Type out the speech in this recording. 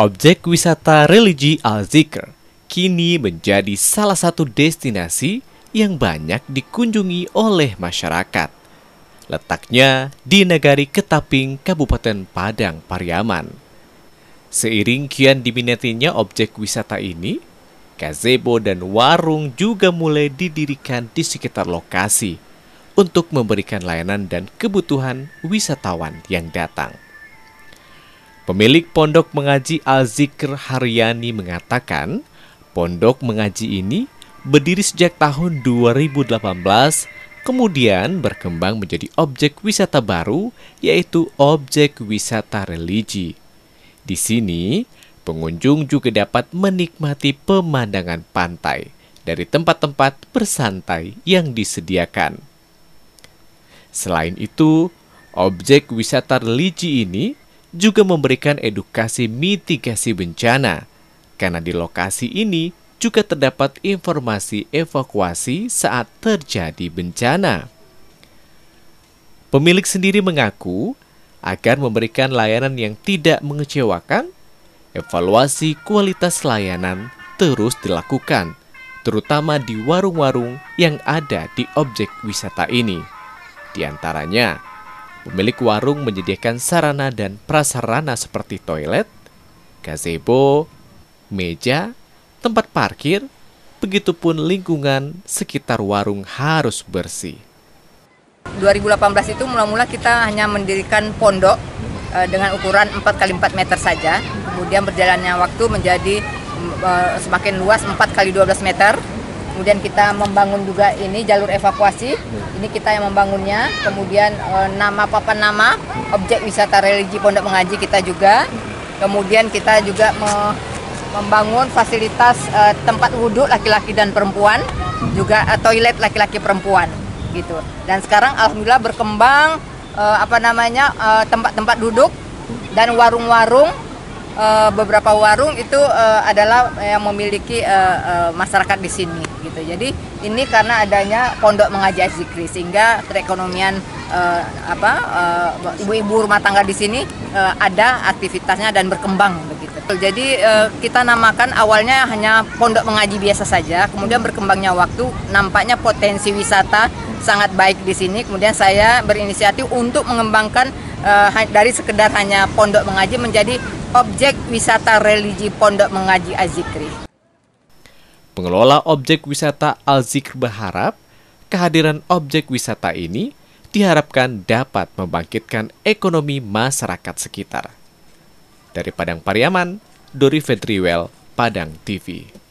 Objek wisata religi Al-Zikr kini menjadi salah satu destinasi yang banyak dikunjungi oleh masyarakat. Letaknya di Nagari Ketaping, Kabupaten Padang, Pariaman. Seiring kian diminatinya objek wisata ini, gazebo dan warung juga mulai didirikan di sekitar lokasi untuk memberikan layanan dan kebutuhan wisatawan yang datang. Pemilik pondok mengaji Al-Zikr Haryani mengatakan, pondok mengaji ini berdiri sejak tahun 2018, kemudian berkembang menjadi objek wisata baru, yaitu objek wisata religi. Di sini, pengunjung juga dapat menikmati pemandangan pantai dari tempat-tempat bersantai yang disediakan. Selain itu, objek wisata religi ini juga memberikan edukasi mitigasi bencana, karena di lokasi ini juga terdapat informasi evakuasi saat terjadi bencana. Pemilik sendiri mengaku agar memberikan layanan yang tidak mengecewakan, evaluasi kualitas layanan terus dilakukan, terutama di warung-warung yang ada di objek wisata ini. Di antaranya, Pemilik warung menyediakan sarana dan prasarana seperti toilet, gazebo, meja, tempat parkir, begitupun lingkungan sekitar warung harus bersih. 2018 itu mula-mula kita hanya mendirikan pondok eh, dengan ukuran 4 kali 4 meter saja. Kemudian berjalannya waktu menjadi mm, eh, semakin luas 4 kali 12 meter kemudian kita membangun juga ini jalur evakuasi ini kita yang membangunnya kemudian eh, nama papan nama objek wisata religi pondok mengaji kita juga kemudian kita juga membangun fasilitas eh, tempat wudhu laki-laki dan perempuan juga eh, toilet laki-laki perempuan gitu dan sekarang alhamdulillah berkembang apa namanya tempat-tempat duduk dan warung-warung uh, beberapa warung itu uh, adalah yang memiliki uh, uh, masyarakat di sini gitu. Jadi ini karena adanya pondok mengaji zikri sehingga perekonomian uh, apa ibu-ibu uh, rumah tangga di sini uh, ada aktivitasnya dan berkembang begitu. Jadi uh, kita namakan awalnya hanya pondok mengaji biasa saja, kemudian berkembangnya waktu nampaknya potensi wisata sangat baik di sini. Kemudian saya berinisiatif untuk mengembangkan uh, dari sekedar hanya pondok mengaji menjadi objek wisata religi pondok mengaji Azikri. Pengelola objek wisata Al-Zikr berharap kehadiran objek wisata ini diharapkan dapat membangkitkan ekonomi masyarakat sekitar. Dari Padang Pariaman, Dori Fetriwel, Padang TV.